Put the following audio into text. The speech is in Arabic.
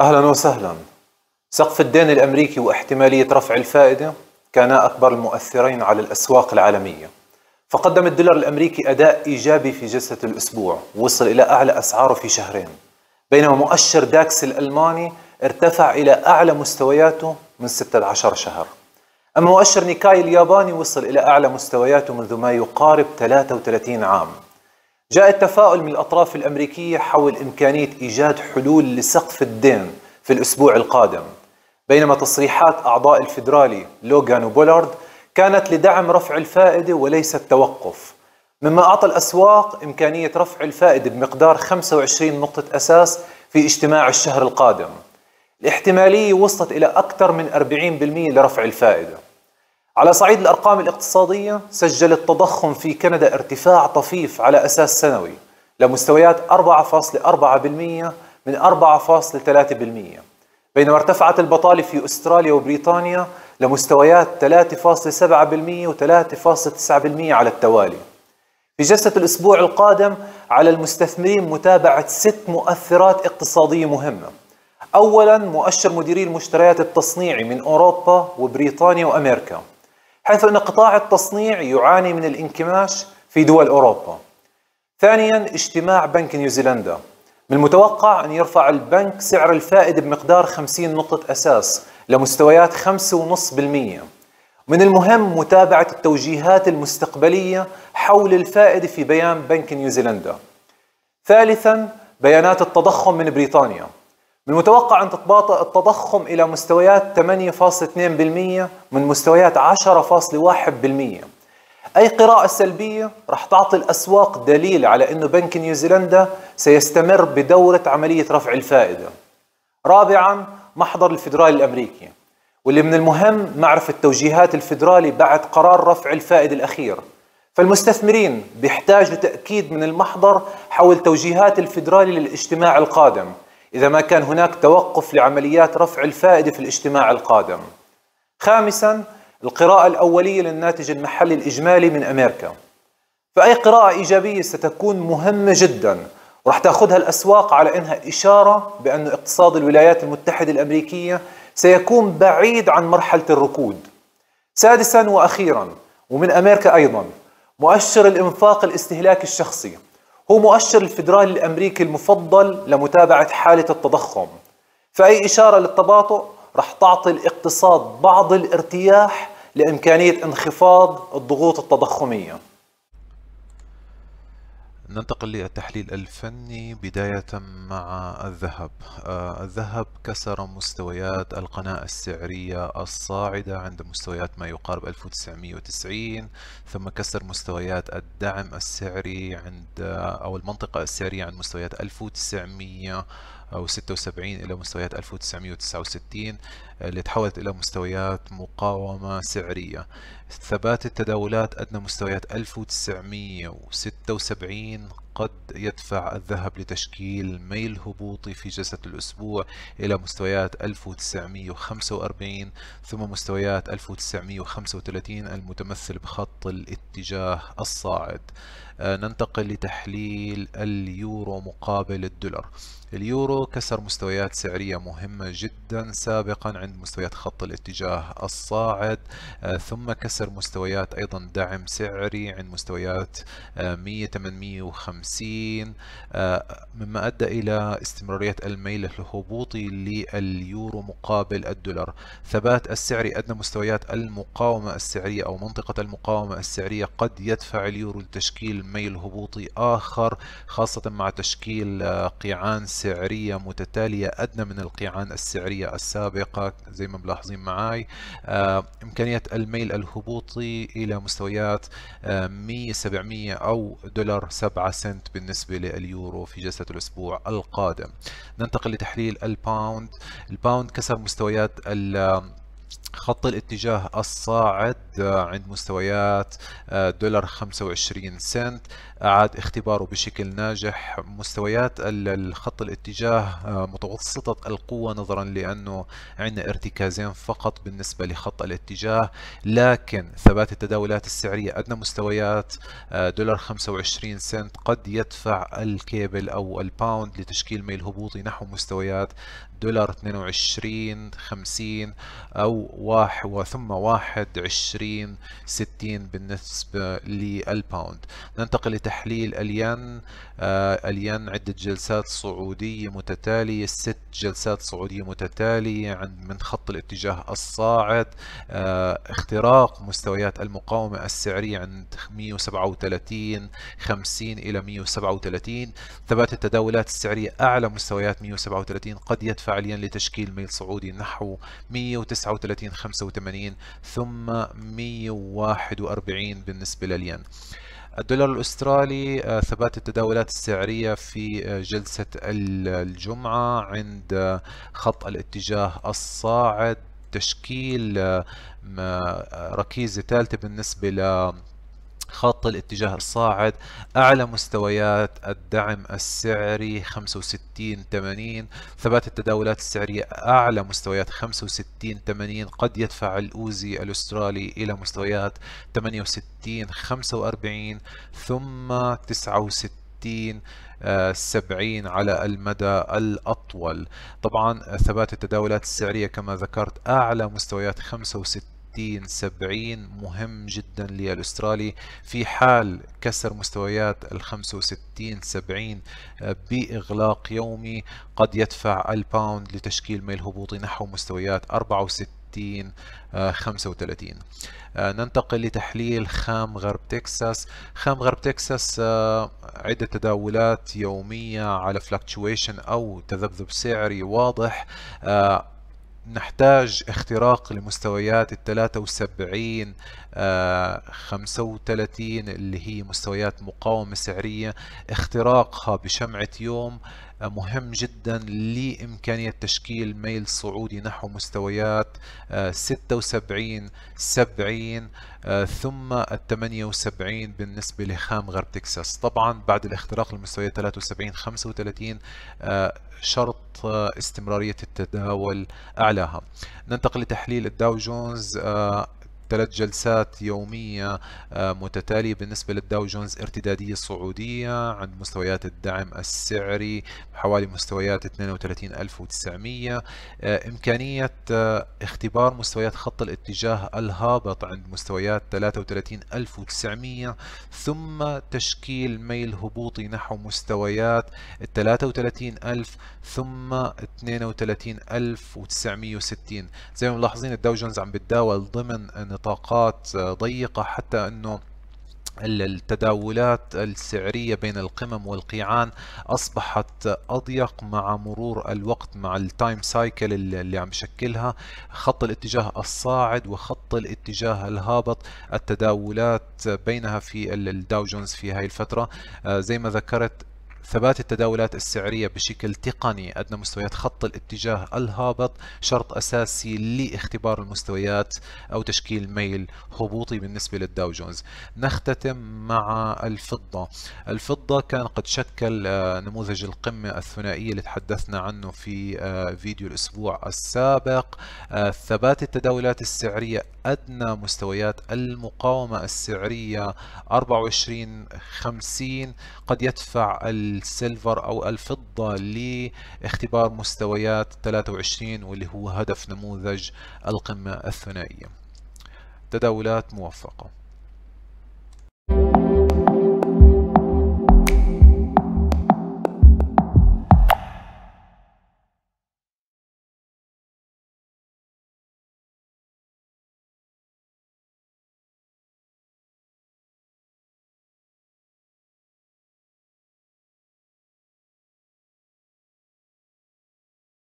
أهلا وسهلا سقف الدين الأمريكي واحتمالية رفع الفائدة كانا أكبر المؤثرين على الأسواق العالمية فقدم الدولار الأمريكي أداء إيجابي في جلسة الأسبوع وصل إلى أعلى أسعاره في شهرين بينما مؤشر داكس الألماني ارتفع إلى أعلى مستوياته من 16 شهر أما مؤشر نيكاي الياباني وصل إلى أعلى مستوياته منذ ما يقارب 33 عام جاء التفاؤل من الأطراف الأمريكية حول إمكانية إيجاد حلول لسقف الدين في الأسبوع القادم بينما تصريحات أعضاء الفيدرالي لوغان وبولارد كانت لدعم رفع الفائدة وليس التوقف مما أعطى الأسواق إمكانية رفع الفائدة بمقدار 25 نقطة أساس في اجتماع الشهر القادم الاحتمالية وصلت إلى أكثر من 40% لرفع الفائدة على صعيد الأرقام الاقتصادية سجل التضخم في كندا ارتفاع طفيف على أساس سنوي لمستويات 4.4% من 4.3% بينما ارتفعت البطالة في أستراليا وبريطانيا لمستويات 3.7% و3.9% على التوالي في جلسة الأسبوع القادم على المستثمرين متابعة ست مؤثرات اقتصادية مهمة أولا مؤشر مديري المشتريات التصنيعي من أوروبا وبريطانيا وأمريكا حيث أن قطاع التصنيع يعاني من الانكماش في دول أوروبا ثانيا اجتماع بنك نيوزيلندا من المتوقع أن يرفع البنك سعر الفائدة بمقدار 50 نقطة أساس لمستويات 5.5% من المهم متابعة التوجيهات المستقبلية حول الفائدة في بيان بنك نيوزيلندا ثالثا بيانات التضخم من بريطانيا من المتوقع أن تتباطأ التضخم إلى مستويات 8.2% من مستويات 10.1% أي قراءة سلبية رح تعطي الأسواق دليل على أنه بنك نيوزيلندا سيستمر بدورة عملية رفع الفائدة رابعا محضر الفيدرالي الأمريكي واللي من المهم معرفة توجيهات الفيدرالي بعد قرار رفع الفائدة الأخير فالمستثمرين بيحتاجوا تأكيد من المحضر حول توجيهات الفيدرالي للاجتماع القادم إذا ما كان هناك توقف لعمليات رفع الفائدة في الاجتماع القادم خامسا القراءة الأولية للناتج المحلي الإجمالي من أمريكا فأي قراءة إيجابية ستكون مهمة جدا ورح تأخذها الأسواق على أنها إشارة بأن اقتصاد الولايات المتحدة الأمريكية سيكون بعيد عن مرحلة الركود سادسا وأخيرا ومن أمريكا أيضا مؤشر الإنفاق الاستهلاكي الشخصي هو مؤشر الفدرالي الأمريكي المفضل لمتابعة حالة التضخم فأي إشارة للتباطؤ رح تعطي الاقتصاد بعض الارتياح لإمكانية انخفاض الضغوط التضخمية ننتقل للتحليل الفني بداية مع الذهب آه الذهب كسر مستويات القناة السعرية الصاعدة عند مستويات ما يقارب 1990 ثم كسر مستويات الدعم السعري عند آه، أو المنطقة السعرية عند مستويات 1900 أو 76 إلى مستويات 1969 آه، اللي تحولت إلى مستويات مقاومة سعرية ثبات التداولات أدنى مستويات 1976 قد يدفع الذهب لتشكيل ميل هبوطي في جلسة الأسبوع إلى مستويات 1945 ثم مستويات 1935 المتمثل بخط الاتجاه الصاعد آه، ننتقل لتحليل اليورو مقابل الدولار اليورو كسر مستويات سعرية مهمة جدا سابقا عند مستويات خط الاتجاه الصاعد آه، ثم كسر مستويات أيضا دعم سعري عند مستويات 1850 آه، 50 آه، مما أدى إلى استمرارية الميل الهبوطي لليورو مقابل الدولار ثبات السعر أدنى مستويات المقاومة السعرية أو منطقة المقاومة السعرية قد يدفع اليورو لتشكيل ميل هبوطي آخر خاصة مع تشكيل آه، قيعان سعرية متتالية أدنى من القيعان السعرية السابقة زي ما ملاحظين معاي آه، إمكانية الميل الهبوطي إلى مستويات 100 700 أو دولار 7 سنت بالنسبة لليورو في جلسة الأسبوع القادم ننتقل لتحليل الباوند الباوند كسر مستويات خط الاتجاه الصاعد آه، عند مستويات آه، دولار 25 سنت أعاد اختباره بشكل ناجح مستويات الخط الاتجاه آه، متوسطة القوة نظرا لأنه عندنا ارتكازين فقط بالنسبة لخط الاتجاه لكن ثبات التداولات السعرية أدنى مستويات دولار 25 سنت قد يدفع الكيبل أو الباوند لتشكيل ميل هبوطي نحو مستويات دولار 22 50 أو واحد وثم واحد 20 60 بالنسبة للباوند ننتقل لتحليل الين آه الين عدة جلسات صعودية متتالية ست جلسات صعودية متتالية عند من خط الاتجاه الصاعد آه اختراق مستويات المقاومة السعرية عند 137 50 إلى 137 ثبات التداولات السعرية أعلى مستويات 137 قد يدفع فعليا لتشكيل ميل صعودي نحو 139 85 ثم 141 بالنسبة للين الدولار الأسترالي آه، ثبات التداولات السعرية في آه، جلسة الجمعة عند آه، خط الاتجاه الصاعد تشكيل ركيزة ثالثة بالنسبة ل خط الاتجاه الصاعد أعلى مستويات الدعم السعري 65 80 ثبات التداولات السعرية أعلى مستويات 65 80 قد يدفع الأوزي الأسترالي إلى مستويات 68 45 ثم 69 70 آه، على المدى الأطول طبعا ثبات التداولات السعرية كما ذكرت أعلى مستويات 65 60 70 مهم جدا للاسترالي في حال كسر مستويات ال 65 70 باغلاق يومي قد يدفع الباوند لتشكيل ميل هبوطي نحو مستويات 64 35 آه، آه، ننتقل لتحليل خام غرب تكساس خام غرب تكساس آه، عدة تداولات يومية على فلكتشويشن أو تذبذب سعري واضح نحتاج اختراق لمستويات ال 73 35 آه، اللي هي مستويات مقاومة سعرية اختراقها بشمعة يوم مهم جدا لإمكانية تشكيل ميل صعودي نحو مستويات 76 آه، 70 آه، ثم 78 بالنسبة لخام غرب تكساس طبعا بعد الاختراق لمستويات 73 35 شرط آه، استمرارية التداول أعلاها ننتقل لتحليل الداو جونز ثلاث جلسات يومية آه، متتالية بالنسبة للداو جونز ارتدادية صعودية عند مستويات الدعم السعري حوالي مستويات 32900 آه، إمكانية آه، اختبار مستويات خط الاتجاه الهابط عند مستويات 33900 ثم تشكيل ميل هبوطي نحو مستويات 33000 ثم 32960 زي ما ملاحظين الداو جونز عم بتداول ضمن نطاقات ضيقة حتى أنه التداولات السعرية بين القمم والقيعان أصبحت أضيق مع مرور الوقت مع التايم سايكل اللي عم شكلها خط الاتجاه الصاعد وخط الاتجاه الهابط التداولات بينها في الداو جونز في هاي الفترة آه، زي ما ذكرت ثبات التداولات السعرية بشكل تقني أدنى مستويات خط الاتجاه الهابط شرط أساسي لاختبار المستويات أو تشكيل ميل هبوطي بالنسبة للداو جونز نختتم مع الفضة الفضة كان قد شكل آه، نموذج القمة الثنائية اللي تحدثنا عنه في آه، فيديو الأسبوع السابق آه، ثبات التداولات السعرية أدنى مستويات المقاومة السعرية 24 50 قد يدفع السيلفر أو الفضة لاختبار مستويات 23 واللي هو هدف نموذج القمة الثنائية تداولات موفقة